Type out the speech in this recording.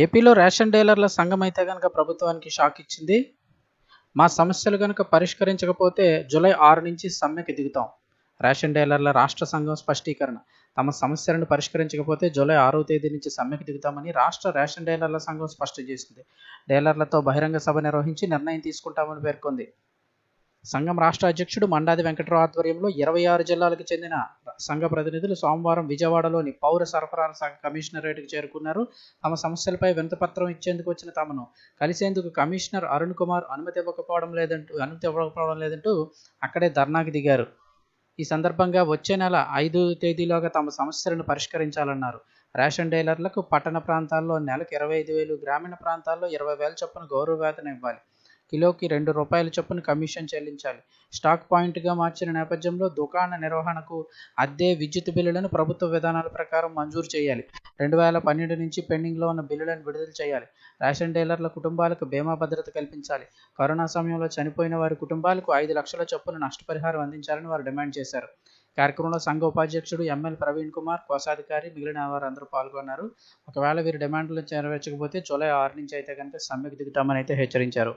ఏపీలో రేషన్ డీలర్ల సంఘం అయితే కనుక ప్రభుత్వానికి షాక్ ఇచ్చింది మా సమస్యలు కనుక పరిష్కరించకపోతే జూలై ఆరు నుంచి సమ్మెకి దిగుతాం రేషన్ డీలర్ల రాష్ట్ర సంఘం స్పష్టీకరణ తమ సమస్యలను పరిష్కరించకపోతే జూలై ఆరో తేదీ నుంచి సమ్మెకు దిగుతామని రాష్ట్ర రేషన్ డీలర్ల సంఘం స్పష్టం చేసింది డీలర్లతో బహిరంగ సభ నిర్వహించి నిర్ణయం తీసుకుంటామని పేర్కొంది సంఘం రాష్ట్ర అధ్యక్షుడు మండాది వెంకటరావు ఆధ్వర్యంలో ఇరవై ఆరు జిల్లాలకు చెందిన సంఘ ప్రతినిధులు సోమవారం విజయవాడలోని పౌర సరఫరాల సంఘ కమిషనరేట్కు చేరుకున్నారు తమ సమస్యలపై వినతపత్రం ఇచ్చేందుకు వచ్చిన తమను కలిసేందుకు కమిషనర్ అరుణ్ కుమార్ అనుమతి ఇవ్వకపోవడం లేదంటూ అనుమతి ఇవ్వకపోవడం లేదంటూ అక్కడే ధర్నాకు దిగారు ఈ సందర్భంగా వచ్చే నెల ఐదు తేదీలోగా తమ సమస్యలను పరిష్కరించాలన్నారు రేషన్ డీలర్లకు పట్టణ ప్రాంతాల్లో నెలకు ఇరవై ఐదు వేలు గ్రామీణ ప్రాంతాల్లో ఇరవై వేల చొప్పున గౌరవ వేతనం ఇవ్వాలి కిలోకి రెండు రూపాయల చొప్పున కమిషన్ చెల్లించాలి స్టాక్ పాయింట్గా మార్చిన నేపథ్యంలో దుకాణ నిర్వహణకు అద్దె విద్యుత్ బిల్లులను ప్రభుత్వ విధానాల ప్రకారం మంజూరు చేయాలి రెండు వేల పన్నెండు నుంచి పెండింగ్లో ఉన్న బిల్లులను విడుదల చేయాలి రేషన్ డీలర్ల కుటుంబాలకు బీమా భద్రత కల్పించాలి కరోనా సమయంలో చనిపోయిన వారి కుటుంబాలకు ఐదు లక్షల చొప్పున నష్టపరిహారం అందించాలని వారు డిమాండ్ చేశారు కార్యక్రమంలో సంఘ ఉపాధ్యక్షుడు ఎంఎల్ ప్రవీణ్ కుమార్ కోశాధికారి మిగిలిన వారందరూ పాల్గొన్నారు ఒకవేళ వీరు డిమాండ్లు నెరవేర్చకపోతే జూలై ఆరు నుంచి అయితే కనుక సమ్మెకు దిగుతామని అయితే హెచ్చరించారు